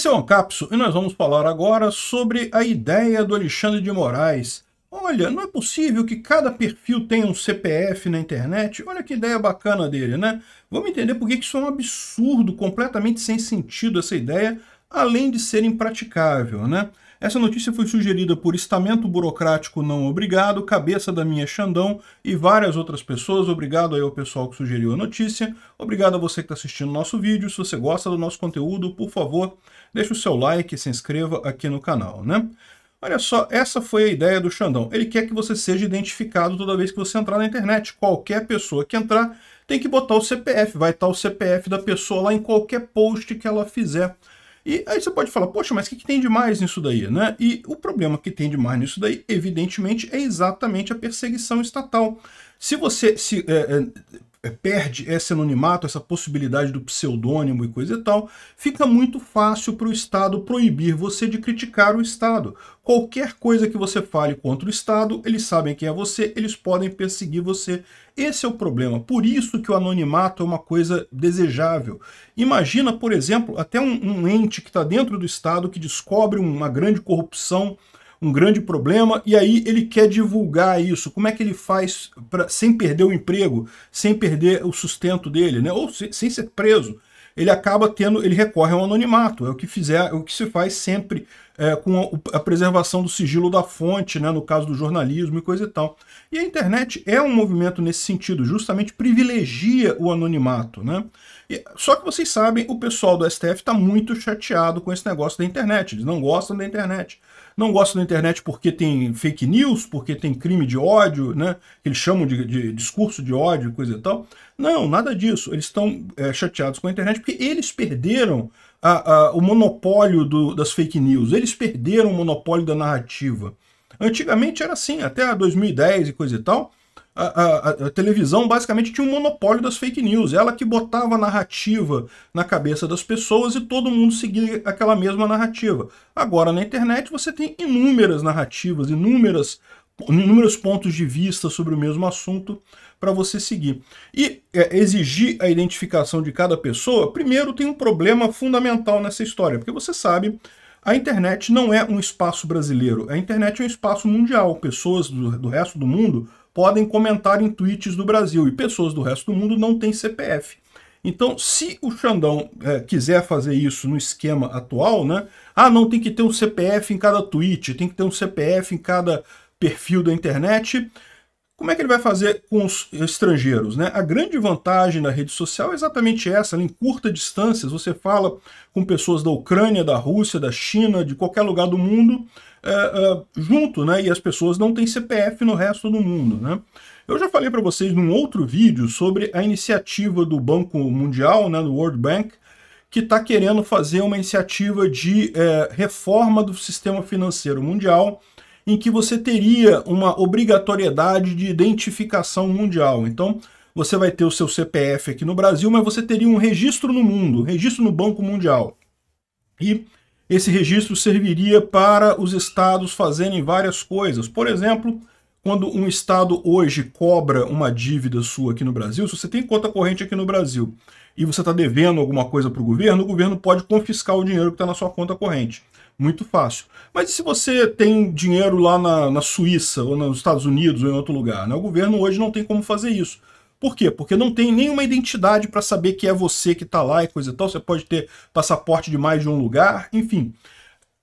Esse é o Ancapso e nós vamos falar agora sobre a ideia do Alexandre de Moraes. Olha, não é possível que cada perfil tenha um CPF na internet. Olha que ideia bacana dele, né? Vamos entender por que isso é um absurdo, completamente sem sentido essa ideia, além de ser impraticável, né? Essa notícia foi sugerida por Estamento Burocrático Não Obrigado, Cabeça da Minha Xandão e várias outras pessoas. Obrigado aí ao pessoal que sugeriu a notícia. Obrigado a você que está assistindo nosso vídeo. Se você gosta do nosso conteúdo, por favor, deixe o seu like e se inscreva aqui no canal, né? Olha só, essa foi a ideia do Xandão. Ele quer que você seja identificado toda vez que você entrar na internet. Qualquer pessoa que entrar tem que botar o CPF. Vai estar o CPF da pessoa lá em qualquer post que ela fizer. E aí você pode falar, poxa, mas o que, que, tem de mais nisso daí, né? E o problema que tem de mais nisso daí, evidentemente, é exatamente a perseguição estatal. Se você se, é, é é, perde esse anonimato, essa possibilidade do pseudônimo e coisa e tal, fica muito fácil para o Estado proibir você de criticar o Estado. Qualquer coisa que você fale contra o Estado, eles sabem quem é você, eles podem perseguir você. Esse é o problema. Por isso que o anonimato é uma coisa desejável. Imagina, por exemplo, até um, um ente que está dentro do Estado que descobre uma grande corrupção um grande problema, e aí ele quer divulgar isso. Como é que ele faz pra, sem perder o emprego, sem perder o sustento dele, né? ou se, sem ser preso? Ele acaba tendo, ele recorre ao anonimato, é o que fizer, é o que se faz sempre é, com a, a, preservação do sigilo da fonte, né, no caso do jornalismo e coisa e tal. E a internet é um movimento nesse sentido, justamente privilegia o anonimato. Né? E, só que vocês sabem, o pessoal do STF está muito chateado com esse negócio da internet, eles não gostam da internet não gosta da internet porque tem fake news, porque tem crime de ódio, né? eles chamam de, de discurso de ódio, coisa e tal. Não, nada disso. Eles estão é, chateados com a internet porque eles perderam a, a, o monopólio do, das fake news, eles perderam o monopólio da narrativa. Antigamente era assim, até 2010 e coisa e tal a, a, a, televisão basicamente tinha um monopólio das fake news. Ela que botava a narrativa na cabeça das pessoas e todo mundo seguia aquela mesma narrativa. Agora na internet você tem inúmeras narrativas, inúmeras, inúmeros pontos de vista sobre o mesmo assunto para você seguir. E é, exigir a identificação de cada pessoa, primeiro tem um problema fundamental nessa história, porque você sabe a internet não é um espaço brasileiro, a internet é um espaço mundial. Pessoas do, do, resto do mundo podem comentar em tweets do Brasil e pessoas do resto do mundo não têm CPF. Então, se o Xandão é, quiser fazer isso no esquema atual, né? Ah, não, tem que ter um CPF em cada tweet, tem que ter um CPF em cada perfil da internet. Como é que ele vai fazer com os estrangeiros? Né? A grande vantagem da rede social é exatamente essa, né? em curta distância, você fala com pessoas da Ucrânia, da Rússia, da China, de qualquer lugar do mundo, é, é, junto, né? e as pessoas não têm CPF no resto do mundo. Né? Eu já falei para vocês num outro vídeo sobre a iniciativa do Banco Mundial, né, do World Bank, que está querendo fazer uma iniciativa de é, reforma do sistema financeiro mundial, em que você teria uma obrigatoriedade de identificação mundial. Então, você vai ter o seu CPF aqui no Brasil, mas você teria um registro no mundo, registro no Banco Mundial. E esse registro serviria para os estados fazerem várias coisas. Por exemplo, quando um estado hoje cobra uma dívida sua aqui no Brasil, se você tem conta corrente aqui no Brasil e você está devendo alguma coisa para o governo, o governo pode confiscar o dinheiro que está na sua conta corrente muito fácil. Mas e se você tem dinheiro lá na, na Suíça, ou nos Estados Unidos, ou em outro lugar? Né? O governo hoje não tem como fazer isso. Por quê? Porque não tem nenhuma identidade para saber que é você que está lá e coisa e tal. Você pode ter passaporte de mais de um lugar, enfim.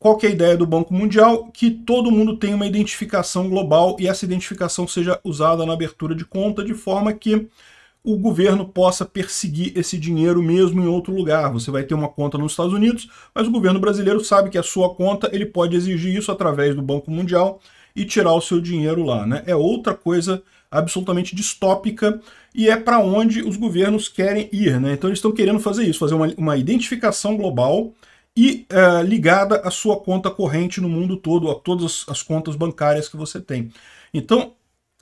Qual é a ideia do Banco Mundial? Que todo mundo tenha uma identificação global e essa identificação seja usada na abertura de conta de forma que o governo possa perseguir esse dinheiro mesmo em outro lugar. Você vai ter uma conta nos Estados Unidos, mas o governo brasileiro sabe que a sua conta, ele pode exigir isso através do Banco Mundial e tirar o seu dinheiro lá. Né? É outra coisa absolutamente distópica e é para onde os governos querem ir. Né? Então eles estão querendo fazer isso, fazer uma, uma identificação global e uh, ligada à sua conta corrente no mundo todo, a todas as contas bancárias que você tem. Então,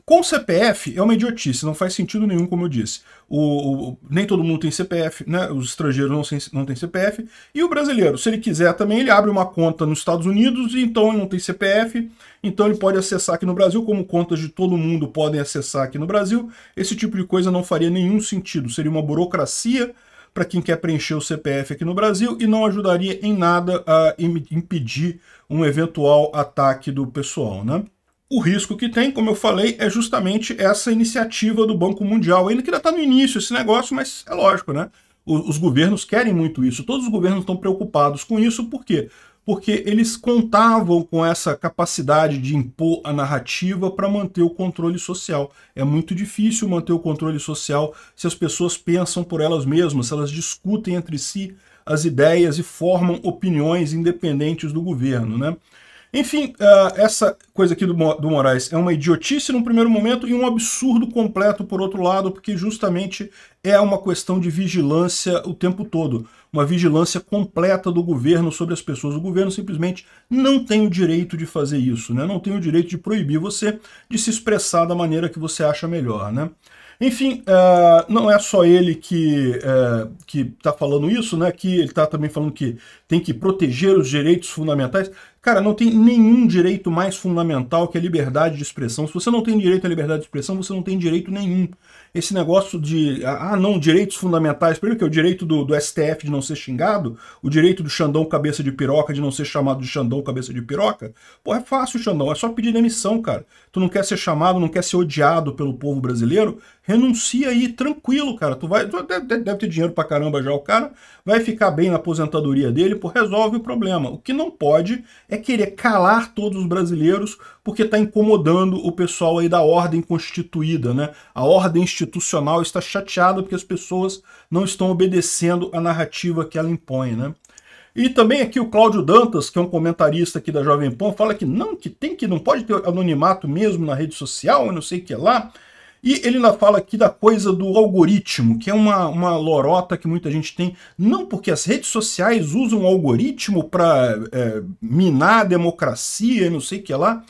com CPF é uma idiotice, não faz sentido nenhum, como eu disse. O, o nem todo mundo tem CPF, né? Os estrangeiros não, não têm CPF. E o brasileiro, se ele quiser também, ele abre uma conta nos Estados Unidos, e então ele não tem CPF, então ele pode acessar aqui no Brasil, como contas de todo mundo podem acessar aqui no Brasil. Esse tipo de coisa não faria nenhum sentido, seria uma burocracia para quem quer preencher o CPF aqui no Brasil e não ajudaria em nada a impedir um eventual ataque do pessoal, né? O risco que tem, como eu falei, é justamente essa iniciativa do Banco Mundial. Ele que ainda está no início esse negócio, mas é lógico, né? Os governos querem muito isso. Todos os governos estão preocupados com isso, por quê? Porque eles contavam com essa capacidade de impor a narrativa para manter o controle social. É muito difícil manter o controle social se as pessoas pensam por elas mesmas, se elas discutem entre si as ideias e formam opiniões independentes do governo, né? Enfim, uh, essa coisa aqui do, do Moraes é uma idiotice num primeiro momento e um absurdo completo por outro lado, porque justamente é uma questão de vigilância o tempo todo. Uma vigilância completa do governo sobre as pessoas. O governo simplesmente não tem o direito de fazer isso, né? não tem o direito de proibir você de se expressar da maneira que você acha melhor. Né? Enfim, uh, não é só ele que uh, que está falando isso, né? Que ele está também falando que tem que proteger os direitos fundamentais. Cara, não tem nenhum direito mais fundamental que a liberdade de expressão. Se você não tem direito à liberdade de expressão, você não tem direito nenhum. Esse negócio de, ah, ah não, direitos fundamentais, primeiro que é o direito do, do STF de não ser xingado, o direito do Xandão cabeça de piroca de não ser chamado de Xandão cabeça de piroca. Pô, é fácil, Xandão, é só pedir demissão, cara. Tu não quer ser chamado, não quer ser odiado pelo povo brasileiro, renuncia aí, tranquilo, cara. Tu vai, tu deve, deve ter dinheiro pra caramba já o cara, vai ficar bem na aposentadoria dele, pô, resolve o problema. O que não pode é é querer calar todos os brasileiros porque está incomodando o pessoal aí da ordem constituída, né? A ordem institucional está chateada porque as pessoas não estão obedecendo a narrativa que ela impõe, né? E também aqui o Cláudio Dantas, que é um comentarista aqui da Jovem Pan, fala que não, que tem que não pode ter anonimato mesmo na rede social, não sei o que lá. E ele ainda fala aqui da coisa do algoritmo, que é uma, uma lorota que muita gente tem, não porque as redes sociais usam algoritmo para é, minar a democracia e não sei o que lá,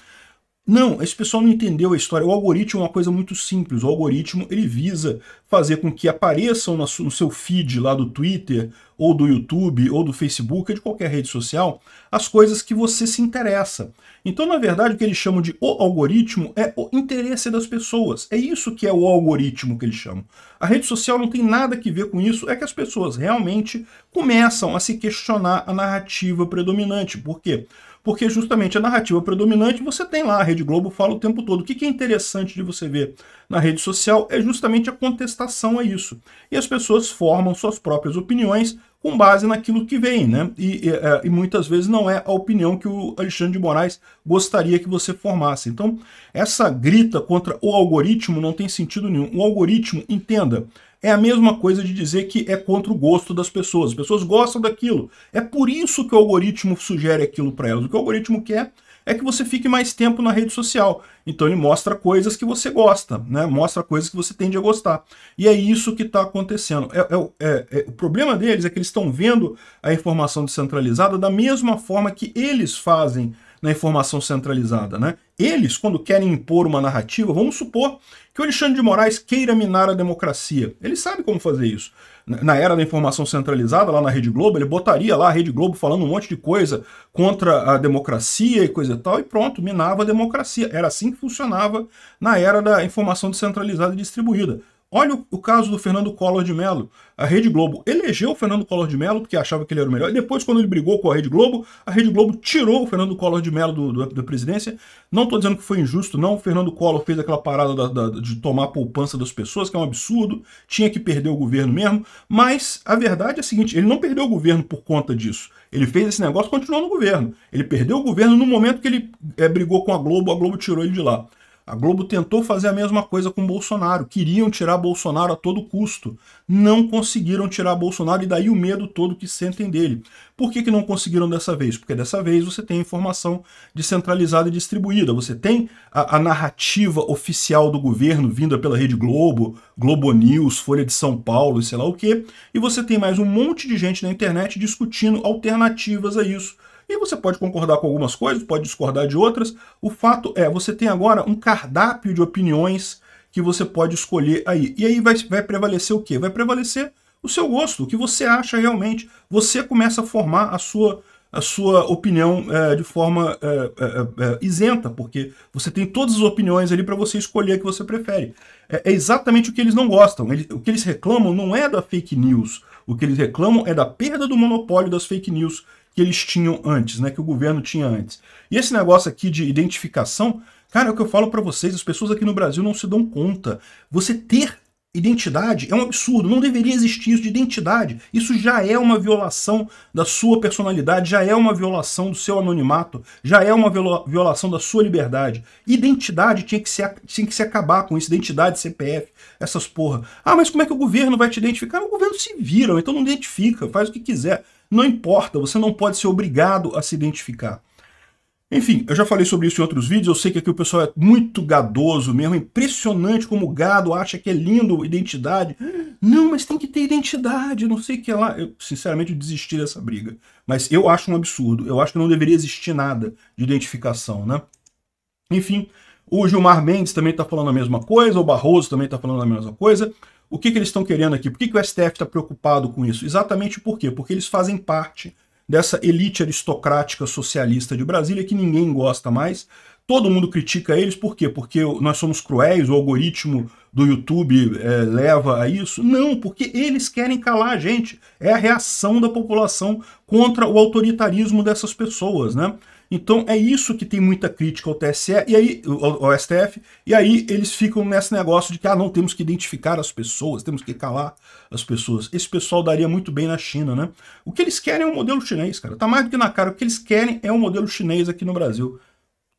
não, esse pessoal não entendeu a história. O algoritmo é uma coisa muito simples. O algoritmo ele visa fazer com que apareçam no seu feed lá do Twitter, ou do YouTube, ou do Facebook, ou de qualquer rede social, as coisas que você se interessa. Então, na verdade, o que eles chamam de o algoritmo é o interesse das pessoas. É isso que é o algoritmo que eles chamam. A rede social não tem nada que ver com isso, é que as pessoas realmente começam a se questionar a narrativa predominante. Por quê? porque justamente a narrativa predominante você tem lá, a Rede Globo fala o tempo todo. O que é interessante de você ver na rede social é justamente a contestação a isso. E as pessoas formam suas próprias opiniões com base naquilo que vem, né? E, e, é, e, muitas vezes não é a opinião que o Alexandre de Moraes gostaria que você formasse. Então, essa grita contra o algoritmo não tem sentido nenhum. O algoritmo, entenda, é a mesma coisa de dizer que é contra o gosto das pessoas. As pessoas gostam daquilo. É por isso que o algoritmo sugere aquilo para elas. O que o algoritmo quer é que você fique mais tempo na rede social. Então ele mostra coisas que você gosta, né? Mostra coisas que você tende a gostar. E é isso que está acontecendo. É, é, é, é, o problema deles é que eles estão vendo a informação descentralizada da mesma forma que eles fazem na informação centralizada. Né? Eles, quando querem impor uma narrativa, vamos supor que o Alexandre de Moraes queira minar a democracia. Ele sabe como fazer isso. Na era da informação centralizada, lá na Rede Globo, ele botaria lá a Rede Globo falando um monte de coisa contra a democracia e coisa e tal, e pronto, minava a democracia. Era assim que funcionava na era da informação descentralizada e distribuída. Olha o, caso do Fernando Collor de Mello. A Rede Globo elegeu o Fernando Collor de Mello porque achava que ele era o melhor. E depois, quando ele brigou com a Rede Globo, a Rede Globo tirou o Fernando Collor de Mello do, do, da presidência. Não estou dizendo que foi injusto, não. O Fernando Collor fez aquela parada da, da, de tomar a poupança das pessoas, que é um absurdo. Tinha que perder o governo mesmo. Mas a verdade é a seguinte: ele não perdeu o governo por conta disso. Ele fez esse negócio e continuou no governo. Ele perdeu o governo no momento que ele é, brigou com a Globo, a Globo tirou ele de lá. A Globo tentou fazer a mesma coisa com Bolsonaro. Queriam tirar Bolsonaro a todo custo. Não conseguiram tirar Bolsonaro e daí o medo todo que sentem dele. Por que, que não conseguiram dessa vez? Porque dessa vez você tem informação descentralizada e distribuída. Você tem a, a narrativa oficial do governo vinda pela Rede Globo, Globo News, Folha de São Paulo e sei lá o quê. E você tem mais um monte de gente na internet discutindo alternativas a isso e você pode concordar com algumas coisas, pode discordar de outras. O fato é, você tem agora um cardápio de opiniões que você pode escolher aí. E aí vai, vai prevalecer o quê? Vai prevalecer o seu gosto, o que você acha realmente. Você começa a formar a sua a sua opinião é, de forma é, é, é, é isenta, porque você tem todas as opiniões ali para você escolher a que você prefere. É, é exatamente o que eles não gostam. Eles, o que eles reclamam não é da fake news. O que eles reclamam é da perda do monopólio das fake news que eles tinham antes, né, que o governo tinha antes. E esse negócio aqui de identificação, cara, é o que eu falo para vocês, as pessoas aqui no Brasil não se dão conta. Você ter identidade é um absurdo, não deveria existir isso de identidade. Isso já é uma violação da sua personalidade, já é uma violação do seu anonimato, já é uma violação da sua liberdade. Identidade tinha que se, tinha que se acabar com isso, identidade, CPF, essas porra. Ah, mas como é que o governo vai te identificar? O governo se vira, então não identifica, faz o que quiser. Não importa, você não pode ser obrigado a se identificar. Enfim, eu já falei sobre isso em outros vídeos, eu sei que aqui o pessoal é muito gadoso mesmo, é impressionante como o gado acha que é lindo identidade. Não, mas tem que ter identidade, não sei o que lá. Eu, sinceramente, eu desisti dessa briga. Mas eu acho um absurdo, eu acho que não deveria existir nada de identificação, né? Enfim, o Gilmar Mendes também está falando a mesma coisa, o Barroso também está falando a mesma coisa. O que, que eles estão querendo aqui? Por que, que o STF está preocupado com isso? Exatamente por quê? Porque eles fazem parte dessa elite aristocrática socialista de Brasília que ninguém gosta mais. Todo mundo critica eles, por quê? Porque nós somos cruéis, o algoritmo do YouTube é, leva a isso? Não, porque eles querem calar a gente. É a reação da população contra o autoritarismo dessas pessoas, né? Então é isso que tem muita crítica ao TSE e aí ao, ao STF, e aí eles ficam nesse negócio de que ah, não temos que identificar as pessoas, temos que calar as pessoas. Esse pessoal daria muito bem na China, né? O que eles querem é um modelo chinês, cara. Tá mais do que na cara, o que eles querem é um modelo chinês aqui no Brasil.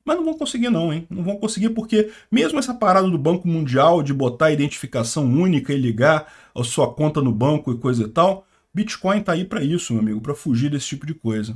Mas não vão conseguir não, hein? Não vão conseguir porque mesmo essa parada do Banco Mundial de botar a identificação única e ligar a sua conta no banco e coisa e tal, Bitcoin tá aí para isso, meu amigo, para fugir desse tipo de coisa.